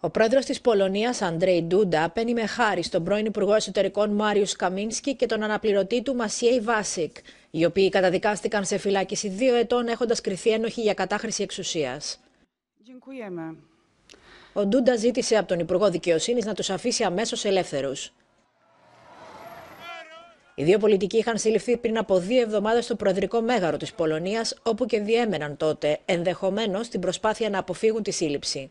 Ο πρόεδρος της Πολωνίας, Αντρέι Ντούντα, απένει με χάρη στον πρώην Υπουργό Εσωτερικών Μάριους Καμίνσκι και τον αναπληρωτή του Μασιέι Βάσικ, οι οποίοι καταδικάστηκαν σε φυλάκιση δύο ετών έχοντας κριθεί ένοχοι για κατάχρηση εξουσίας. Ο Ντούντα ζήτησε από τον Υπουργό Δικαιοσύνης να τους αφήσει αμέσως ελεύθερους. Οι δύο πολιτικοί είχαν συλληφθεί πριν από δύο εβδομάδες στο Προεδρικό Μέγαρο της Πολωνίας, όπου και διέμεναν τότε, ενδεχομένως την προσπάθεια να αποφύγουν τη σύλληψη.